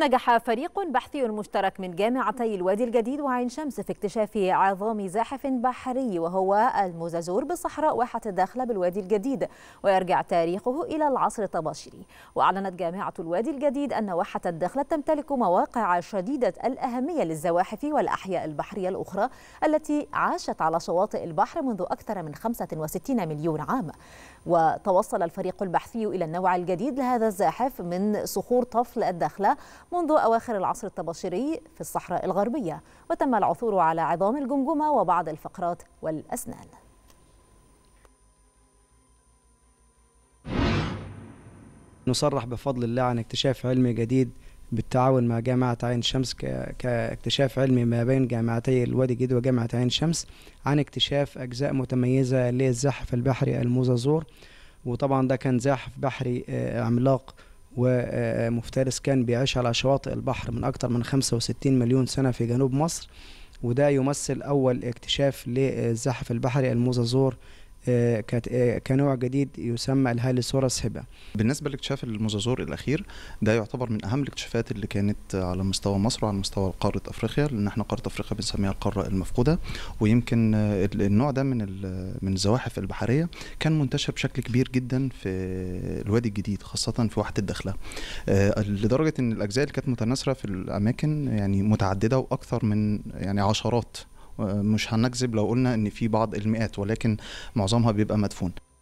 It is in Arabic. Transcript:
نجح فريق بحثي مشترك من جامعتي الوادي الجديد وعين شمس في اكتشاف عظام زاحف بحري وهو المزازور بصحراء واحة الداخلة بالوادي الجديد ويرجع تاريخه إلى العصر الطباشري وأعلنت جامعة الوادي الجديد أن واحة الداخلة تمتلك مواقع شديدة الأهمية للزواحف والأحياء البحرية الأخرى التي عاشت على شواطئ البحر منذ أكثر من 65 مليون عام وتوصل الفريق البحثي إلى النوع الجديد لهذا الزاحف من صخور طفل الداخلة منذ أواخر العصر الطباشيري في الصحراء الغربية وتم العثور على عظام الجمجمة وبعض الفقرات والأسنان نصرح بفضل الله عن اكتشاف علمي جديد بالتعاون مع جامعة عين شمس كاكتشاف علمي ما بين جامعتي الوادي الجديد وجامعة عين شمس عن اكتشاف أجزاء متميزة للزاحف البحري الموزازور وطبعا ده كان زاحف بحري آه، عملاق ومفترس كان بيعيش على شواطئ البحر من أكثر من 65 مليون سنة في جنوب مصر وده يمثل أول اكتشاف للزحف البحري الموزازور آه، آه، كنوع جديد يسمى الهاليسورس هبه بالنسبه لاكتشاف الموزازور الاخير ده يعتبر من اهم الاكتشافات اللي كانت على مستوى مصر وعلى مستوى قاره افريقيا لان احنا قاره افريقيا بنسميها القاره المفقوده ويمكن النوع ده من من الزواحف البحريه كان منتشر بشكل كبير جدا في الوادي الجديد خاصه في واحه الدخله آه، لدرجه ان الاجزاء اللي كانت متناثره في الاماكن يعني متعدده واكثر من يعني عشرات مش هنكذب لو قلنا ان في بعض المئات ولكن معظمها بيبقى مدفون